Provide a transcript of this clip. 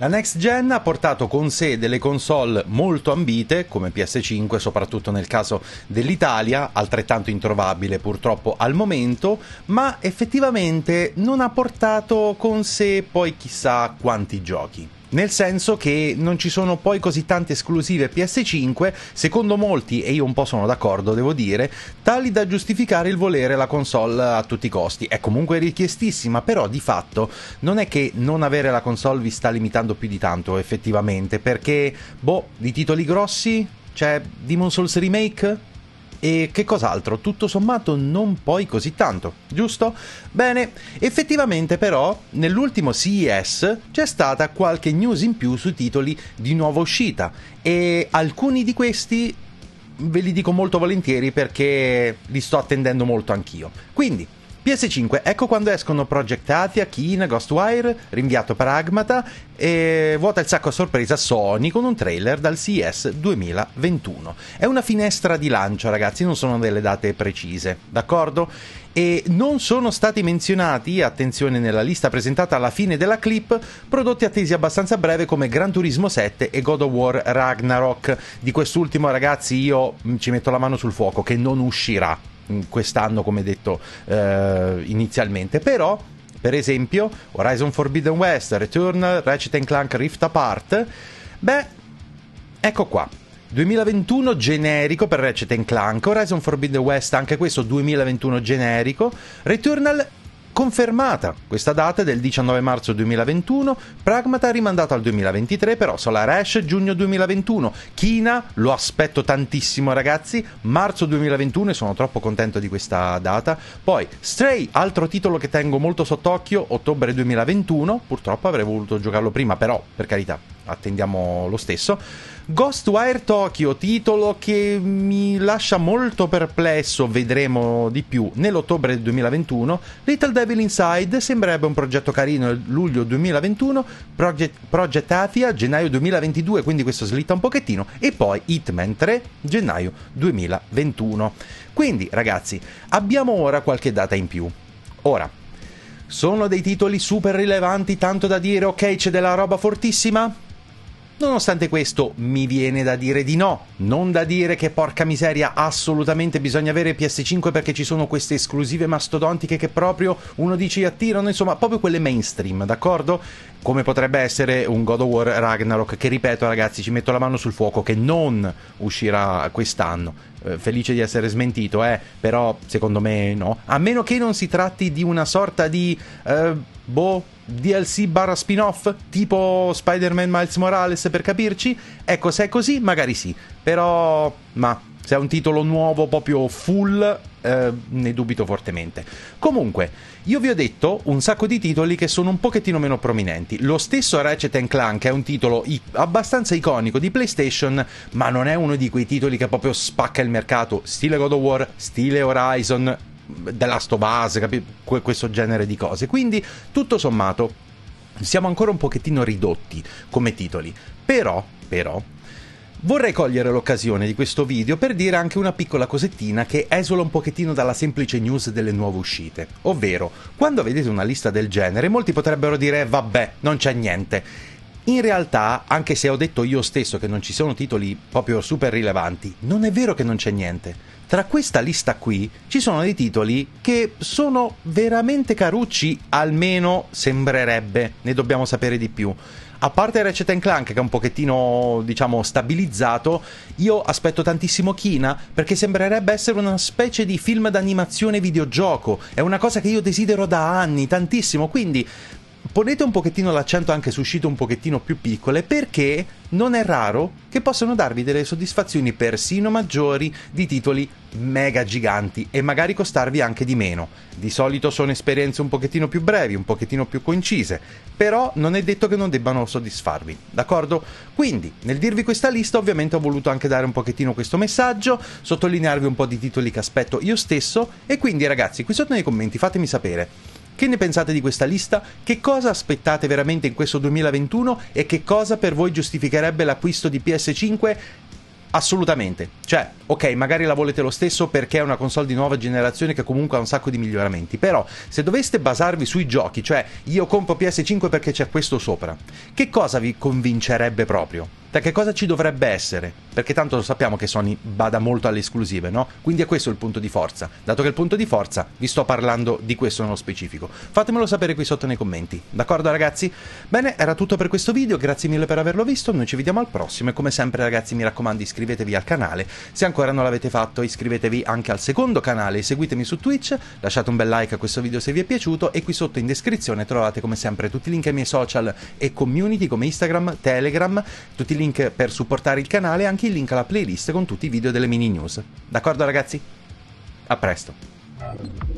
La next gen ha portato con sé delle console molto ambite, come PS5, soprattutto nel caso dell'Italia, altrettanto introvabile purtroppo al momento, ma effettivamente non ha portato con sé poi chissà quanti giochi nel senso che non ci sono poi così tante esclusive PS5, secondo molti, e io un po' sono d'accordo, devo dire, tali da giustificare il volere la console a tutti i costi. È comunque richiestissima, però di fatto non è che non avere la console vi sta limitando più di tanto, effettivamente, perché, boh, di titoli grossi c'è Demon Souls Remake? e che cos'altro? Tutto sommato non poi così tanto, giusto? Bene, effettivamente però nell'ultimo CES c'è stata qualche news in più sui titoli di nuova uscita e alcuni di questi ve li dico molto volentieri perché li sto attendendo molto anch'io. Quindi PS5, ecco quando escono Project Athia, Kina, Ghostwire, rinviato Pragmata e vuota il sacco a sorpresa Sony con un trailer dal CES 2021. È una finestra di lancio, ragazzi, non sono delle date precise, d'accordo? e non sono stati menzionati, attenzione nella lista presentata alla fine della clip, prodotti attesi abbastanza breve come Gran Turismo 7 e God of War Ragnarok. Di quest'ultimo, ragazzi, io ci metto la mano sul fuoco che non uscirà Mm, quest'anno come detto eh, inizialmente, però per esempio Horizon Forbidden West, Return, Ratchet Clank Rift Apart, beh, ecco qua. 2021 generico per Ratchet Clank, Horizon Forbidden West anche questo 2021 generico, Returnal Confermata questa data del 19 marzo 2021, Pragmata rimandato al 2023, però Solar Ash giugno 2021, Kina lo aspetto tantissimo ragazzi, marzo 2021 e sono troppo contento di questa data. Poi Stray, altro titolo che tengo molto sott'occhio, ottobre 2021, purtroppo avrei voluto giocarlo prima, però per carità attendiamo lo stesso. Ghostwire Tokyo, titolo che mi lascia molto perplesso, vedremo di più. Nell'ottobre del 2021, Little Devil Inside sembrerebbe un progetto carino luglio 2021, Project, Project Athia gennaio 2022, quindi questo slitta un pochettino, e poi Hitman 3 gennaio 2021. Quindi ragazzi, abbiamo ora qualche data in più. Ora, sono dei titoli super rilevanti, tanto da dire ok c'è della roba fortissima? Nonostante questo, mi viene da dire di no, non da dire che porca miseria, assolutamente bisogna avere PS5 perché ci sono queste esclusive mastodontiche che proprio uno dice attirano, insomma, proprio quelle mainstream, d'accordo? Come potrebbe essere un God of War Ragnarok, che ripeto ragazzi, ci metto la mano sul fuoco, che non uscirà quest'anno. Eh, felice di essere smentito, eh, però secondo me no. A meno che non si tratti di una sorta di... Eh, boh, DLC barra spin-off, tipo Spider-Man Miles Morales per capirci? Ecco, se è così, magari sì. Però, ma, se è un titolo nuovo proprio full, eh, ne dubito fortemente. Comunque, io vi ho detto un sacco di titoli che sono un pochettino meno prominenti. Lo stesso Ratchet Clank è un titolo i- abbastanza iconico di PlayStation, ma non è uno di quei titoli che proprio spacca il mercato, stile God of War, stile Horizon, della Stovase, capi- questo genere di cose. Quindi, tutto sommato, siamo ancora un pochettino ridotti come titoli. Però, però, Vorrei cogliere l'occasione di questo video per dire anche una piccola cosettina che esola un pochettino dalla semplice news delle nuove uscite. Ovvero, quando vedete una lista del genere, molti potrebbero dire vabbè, non c'è niente. In realtà, anche se ho detto io stesso che non ci sono titoli proprio super rilevanti, non è vero che non c'è niente. Tra questa lista qui ci sono dei titoli che sono veramente carucci, almeno sembrerebbe, ne dobbiamo sapere di più. A parte Ratchet Clank che è un pochettino, diciamo, stabilizzato, io aspetto tantissimo Kina perché sembrerebbe essere una specie di film d'animazione videogioco. È una cosa che io desidero da anni, tantissimo, quindi ponete un pochettino l'accento anche su uscite un pochettino più piccole perché non è raro che possano darvi delle soddisfazioni persino maggiori di titoli mega giganti e magari costarvi anche di meno. Di solito sono esperienze un pochettino più brevi, un pochettino più concise, però non è detto che non debbano soddisfarvi, d'accordo? Quindi, nel dirvi questa lista, ovviamente ho voluto anche dare un pochettino questo messaggio, sottolinearvi un po' di titoli che aspetto io stesso e quindi ragazzi, qui sotto nei commenti fatemi sapere che ne pensate di questa lista? Che cosa aspettate veramente in questo 2021 e che cosa per voi giustificherebbe l'acquisto di PS5? Assolutamente. Cioè, ok, magari la volete lo stesso perché è una console di nuova generazione che comunque ha un sacco di miglioramenti, però se doveste basarvi sui giochi, cioè io compro PS5 perché c'è questo sopra, che cosa vi convincerebbe proprio? Da che cosa ci dovrebbe essere? Perché tanto lo sappiamo che Sony bada molto alle esclusive, no? Quindi è questo il punto di forza. Dato che è il punto di forza, vi sto parlando di questo nello specifico. Fatemelo sapere qui sotto nei commenti. D'accordo ragazzi? Bene, era tutto per questo video, grazie mille per averlo visto, noi ci vediamo al prossimo e come sempre ragazzi mi raccomando iscrivetevi al canale. Se ancora non l'avete fatto iscrivetevi anche al secondo canale e seguitemi su Twitch, lasciate un bel like a questo video se vi è piaciuto e qui sotto in descrizione trovate come sempre tutti i link ai miei social e community come Instagram, Telegram, tutti i link link per supportare il canale e anche il link alla playlist con tutti i video delle mini news. D'accordo ragazzi? A presto!